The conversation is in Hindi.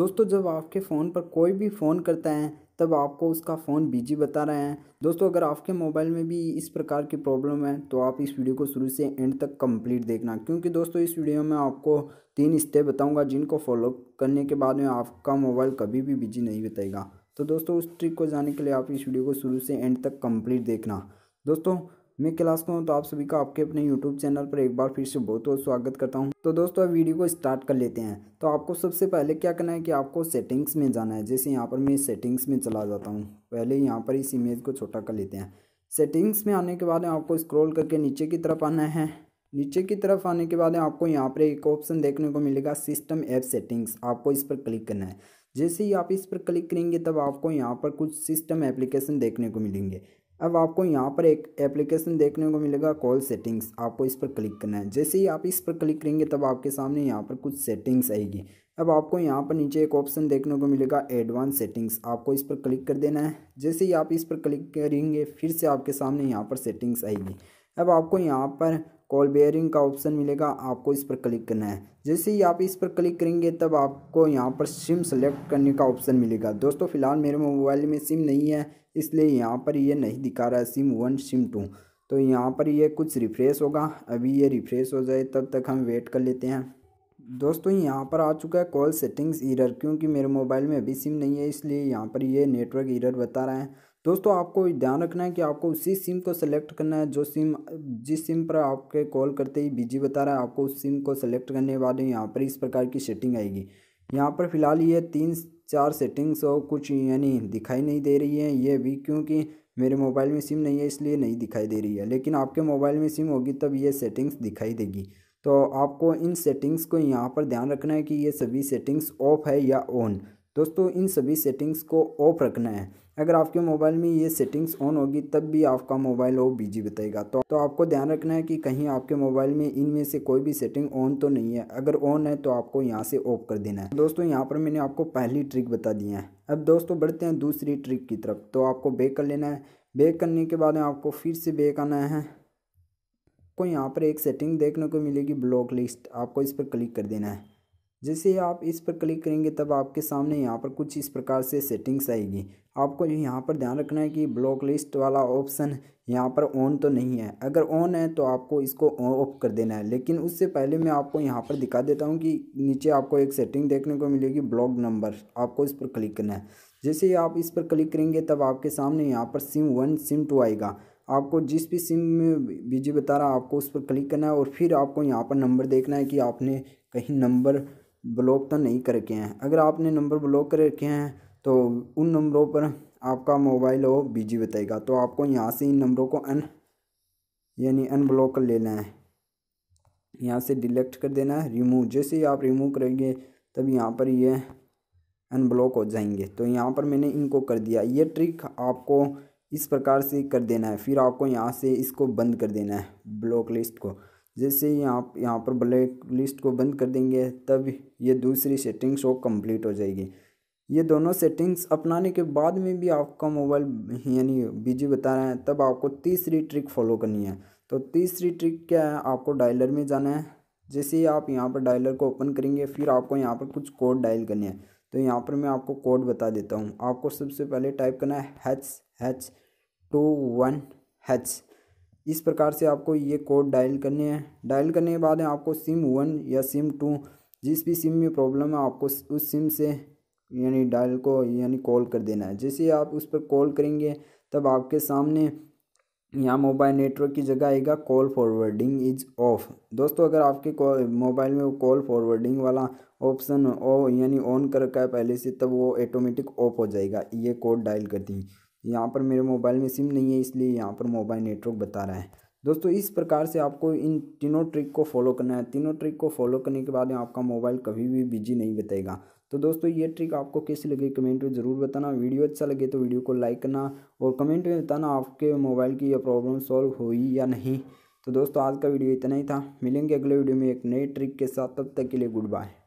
दोस्तों जब आपके फ़ोन पर कोई भी फ़ोन करता है तब आपको उसका फ़ोन बिजी बता रहे हैं दोस्तों अगर आपके मोबाइल में भी इस प्रकार की प्रॉब्लम है तो आप इस वीडियो को शुरू से एंड तक कंप्लीट देखना क्योंकि दोस्तों इस वीडियो में आपको तीन स्टेप बताऊंगा जिनको फॉलो करने के बाद में आपका मोबाइल कभी भी बिजी नहीं बताएगा तो दोस्तों उस ट्रिक को जाने के लिए आप इस वीडियो को शुरू से एंड तक कम्प्लीट देखना दोस्तों मैं क्लास में हूँ तो आप सभी का आपके अपने यूट्यूब चैनल पर एक बार फिर से बहुत बहुत स्वागत करता हूँ तो दोस्तों अब वीडियो को स्टार्ट कर लेते हैं तो आपको सबसे पहले क्या करना है कि आपको सेटिंग्स में जाना है जैसे यहाँ पर मैं सेटिंग्स में चला जाता हूँ पहले यहाँ पर इस इमेज को छोटा कर लेते हैं सेटिंग्स में आने के बाद आपको स्क्रोल करके नीचे की तरफ आना है नीचे की तरफ आने के बाद आपको यहाँ पर एक ऑप्शन देखने को मिलेगा सिस्टम ऐप सेटिंग्स आपको इस पर क्लिक करना है जैसे ही आप इस पर क्लिक करेंगे तब आपको यहाँ पर कुछ सिस्टम एप्लीकेशन देखने को मिलेंगे अब आपको यहाँ पर एक एप्लीकेशन देखने को मिलेगा कॉल सेटिंग्स आपको इस पर क्लिक करना है जैसे ही आप इस पर क्लिक करेंगे तब आपके सामने यहाँ पर कुछ सेटिंग्स आएगी अब आपको यहाँ पर नीचे एक ऑप्शन देखने को मिलेगा एडवांस सेटिंग्स आपको इस पर क्लिक कर देना है जैसे ही आप इस पर क्लिक करेंगे फिर से आपके सामने यहाँ पर सेटिंग्स आएगी अब आपको यहाँ पर कॉल बेयरिंग का ऑप्शन मिलेगा आपको इस पर क्लिक करना है जैसे ही आप इस पर क्लिक करेंगे तब आपको यहाँ पर सिम सेलेक्ट करने का ऑप्शन मिलेगा दोस्तों फिलहाल मेरे मोबाइल में सिम नहीं है इसलिए यहाँ पर ये नहीं दिखा रहा है सिम वन सिम टू तो यहाँ पर ये कुछ रिफ्रेश होगा अभी ये रिफ्रेश हो जाए तब तक हम वेट कर लेते हैं दोस्तों यहाँ पर आ चुका है कॉल सेटिंग्स इरर क्योंकि मेरे मोबाइल में अभी सिम नहीं है इसलिए यहाँ पर ये नेटवर्क ईरर बता रहा है दोस्तों आपको ध्यान रखना है कि आपको उसी सिम को सेलेक्ट करना है जो सिम जिस सिम पर आपके कॉल करते ही बिजी बता रहा है आपको उस सिम को सेलेक्ट करने के बाद यहाँ पर इस प्रकार की सेटिंग आएगी यहाँ पर फिलहाल ये तीन चार सेटिंग्स और कुछ यानी दिखाई नहीं दे रही है ये भी क्योंकि मेरे मोबाइल में सिम नहीं है इसलिए नहीं दिखाई दे रही है लेकिन आपके मोबाइल में सिम होगी तब ये सेटिंग्स दिखाई देगी तो आपको इन सेटिंग्स को यहाँ पर ध्यान रखना है कि ये सभी सेटिंग्स ऑफ है या ऑन दोस्तों इन सभी सेटिंग्स को ऑफ रखना है अगर आपके मोबाइल में ये सेटिंग्स ऑन होगी तब भी आपका मोबाइल वो बिजी बताएगा तो तो आपको ध्यान रखना है कि कहीं आपके मोबाइल में इनमें से कोई भी सेटिंग ऑन तो नहीं है अगर ऑन है तो आपको यहाँ से ऑफ कर देना है दोस्तों यहाँ पर मैंने आपको पहली ट्रिक बता दी है अब दोस्तों बढ़ते हैं दूसरी ट्रिक की तरफ तो आपको बेक कर लेना है बेक करने के बाद आपको फिर से बेक आना है आपको यहाँ पर एक सेटिंग देखने को मिलेगी ब्लॉक लिस्ट आपको इस पर क्लिक कर देना है जैसे आप इस पर क्लिक करेंगे तब आपके सामने यहाँ पर कुछ इस प्रकार से सेटिंग्स आएगी आपको यहाँ पर ध्यान रखना है कि ब्लॉक लिस्ट वाला ऑप्शन यहाँ पर ऑन तो नहीं है अगर ऑन है तो आपको इसको ऑफ कर देना है लेकिन उससे पहले मैं आपको यहाँ पर दिखा देता हूँ कि नीचे आपको एक सेटिंग देखने को मिलेगी ब्लॉक नंबर आपको इस पर क्लिक करना है जैसे ही आप इस पर क्लिक करेंगे तब आपके सामने यहाँ पर सिम वन सिम टू आएगा आपको जिस भी सिम में बीजी बता रहा आपको उस पर क्लिक करना है और फिर आपको यहाँ पर नंबर देखना है कि आपने कहीं नंबर ब्लॉक तो नहीं कर रखे हैं अगर आपने नंबर ब्लॉक कर रखे हैं तो उन नंबरों पर आपका मोबाइल वो बिजी बताएगा तो आपको यहाँ से इन नंबरों को अन यानी अनब्लॉक कर लेना है यहाँ से डिलेक्ट कर देना है रिमूव जैसे ही आप रिमूव करेंगे तब यहाँ पर ये यह अनब्लॉक हो जाएंगे तो यहाँ पर मैंने इनको कर दिया ये ट्रिक आपको इस प्रकार से कर देना है फिर आपको यहाँ से इसको बंद कर देना है ब्लॉक लिस्ट को जैसे ही आप यहाँ पर ब्लैक लिस्ट को बंद कर देंगे तब ये दूसरी सेटिंग शो कंप्लीट हो जाएगी ये दोनों सेटिंग्स अपनाने के बाद में भी आपका मोबाइल यानी बिजी बता रहे हैं तब आपको तीसरी ट्रिक फॉलो करनी है तो तीसरी ट्रिक क्या है आपको डायलर में जाना है जैसे ही आप यहाँ पर डायलर को ओपन करेंगे फिर आपको यहाँ पर कुछ कोड डायल करने हैं तो यहाँ पर मैं आपको कोड बता देता हूँ आपको सबसे पहले टाइप करना है hash hash two one hash इस प्रकार से आपको ये कोड डायल करने हैं डायल करने के बाद आपको सिम वन या सिम टू जिस भी सिम में प्रॉब्लम है आपको उस सिम से यानी डायल को यानी कॉल कर देना है जैसे आप उस पर कॉल करेंगे तब आपके सामने यहाँ मोबाइल नेटवर्क की जगह आएगा कॉल फॉरवर्डिंग इज ऑफ दोस्तों अगर आपके मोबाइल में वो कॉल फॉरवर्डिंग वाला ऑप्शन ओ यानी ऑन कर रखा है पहले से तब वो ऑटोमेटिक ऑफ हो जाएगा ये कोड डायल कर दी यहाँ पर मेरे मोबाइल में सिम नहीं है इसलिए यहाँ पर मोबाइल नेटवर्क बता रहा है दोस्तों इस प्रकार से आपको इन तीनों ट्रिक को फॉलो करना है तीनों ट्रिक को फॉलो करने के बाद आपका मोबाइल कभी भी बिजी नहीं बताएगा तो दोस्तों ये ट्रिक आपको कैसी लगी कमेंट में ज़रूर बताना वीडियो अच्छा लगे तो वीडियो को लाइक करना और कमेंट में बताना आपके मोबाइल की यह प्रॉब्लम सॉल्व हुई या नहीं तो दोस्तों आज का वीडियो इतना ही था मिलेंगे अगले वीडियो में एक नए ट्रिक के साथ तब तक के लिए गुड बाय